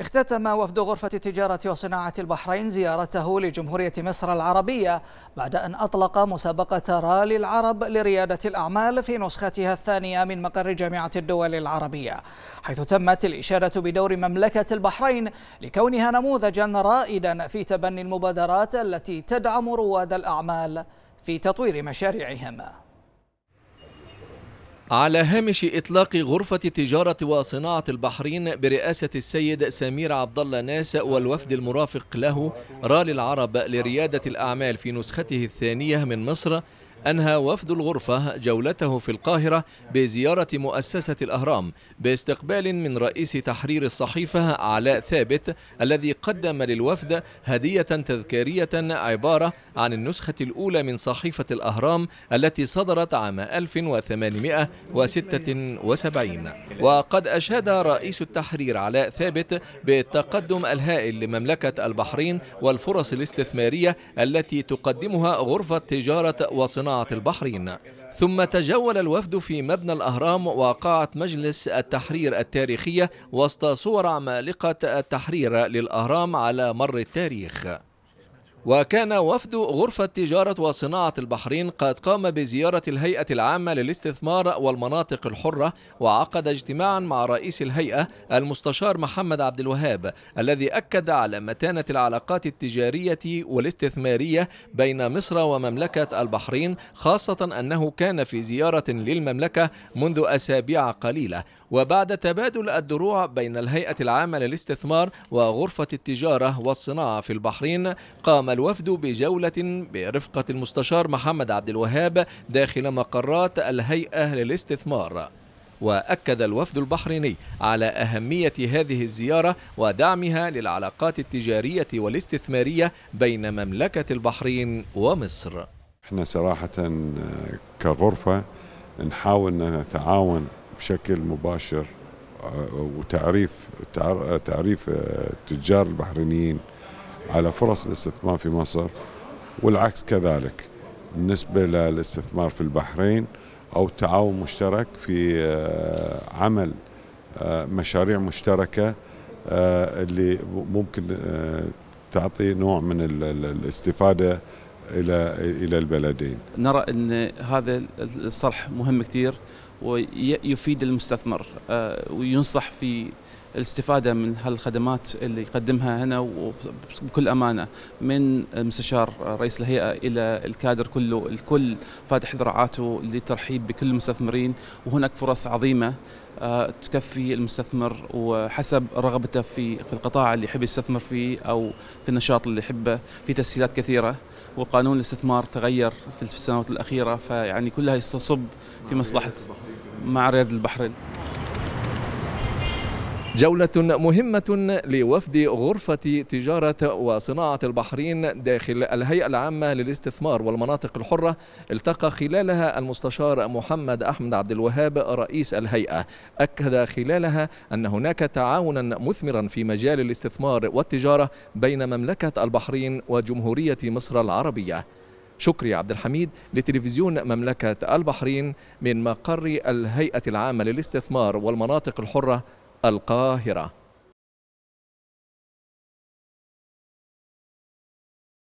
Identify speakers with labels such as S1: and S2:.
S1: اختتم وفد غرفة التجارة وصناعة البحرين زيارته لجمهورية مصر العربية بعد أن أطلق مسابقة رالي العرب لريادة الأعمال في نسختها الثانية من مقر جامعة الدول العربية حيث تمت الإشارة بدور مملكة البحرين لكونها نموذجا رائدا في تبني المبادرات التي تدعم رواد الأعمال في تطوير مشاريعهم
S2: على هامش إطلاق غرفة تجارة وصناعة البحرين برئاسة السيد سمير عبد الله ناس والوفد المرافق له رالي العرب لريادة الأعمال في نسخته الثانية من مصر أنهى وفد الغرفة جولته في القاهرة بزيارة مؤسسة الأهرام باستقبال من رئيس تحرير الصحيفة علاء ثابت الذي قدم للوفد هدية تذكارية عبارة عن النسخة الأولى من صحيفة الأهرام التي صدرت عام 1876 وقد أشاد رئيس التحرير علاء ثابت بالتقدم الهائل لمملكة البحرين والفرص الاستثمارية التي تقدمها غرفة تجارة وصناعة البحرين ثم تجول الوفد في مبنى الأهرام وقاعة مجلس التحرير التاريخية وسط صور عمالقة التحرير للأهرام على مر التاريخ وكان وفد غرفة تجارة وصناعة البحرين قد قام بزيارة الهيئة العامة للاستثمار والمناطق الحرة وعقد اجتماعا مع رئيس الهيئة المستشار محمد عبد الوهاب الذي أكد على متانة العلاقات التجارية والاستثمارية بين مصر ومملكة البحرين خاصة أنه كان في زيارة للمملكة منذ أسابيع قليلة وبعد تبادل الدروع بين الهيئة العامة للاستثمار وغرفة التجارة والصناعة في البحرين قام قام الوفد بجولة برفقة المستشار محمد عبد الوهاب داخل مقرات الهيئة للاستثمار وأكد الوفد البحريني على أهمية هذه الزيارة ودعمها للعلاقات التجارية والاستثمارية بين مملكة البحرين ومصر
S3: احنا صراحة آه، كغرفة نحاول نتعاون بشكل مباشر آه، وتعريف تعريف التجار آه، البحرينيين على فرص الاستثمار في مصر والعكس كذلك بالنسبة للاستثمار في البحرين أو تعاون مشترك في آه، عمل آه، مشاريع مشتركة آه، اللي ممكن تعطي نوع من الاستفادة إلى إلى البلدين
S4: نرى أن هذا الصرح مهم كثير ويفيد المستثمر وينصح في الاستفادة من هالخدمات اللي يقدمها هنا وبكل أمانة من مستشار رئيس الهيئة إلى الكادر كله الكل فاتح ذراعاته للترحيب بكل المستثمرين وهناك فرص عظيمة آه، تكفي المستثمر وحسب رغبته في في القطاع اللي يحب يستثمر فيه او في النشاط اللي يحبه في تسهيلات كثيره وقانون الاستثمار تغير في السنوات الاخيره فيعني كلها يستصب في مصلحه
S2: مع رياض البحرين جولة مهمة لوفد غرفة تجارة وصناعة البحرين داخل الهيئة العامة للاستثمار والمناطق الحرة التقى خلالها المستشار محمد أحمد عبد الوهاب رئيس الهيئة أكد خلالها أن هناك تعاونا مثمرا في مجال الاستثمار والتجارة بين مملكة البحرين وجمهورية مصر العربية شكري عبد الحميد لتلفزيون مملكة البحرين من مقر الهيئة العامة للاستثمار والمناطق الحرة القاهرة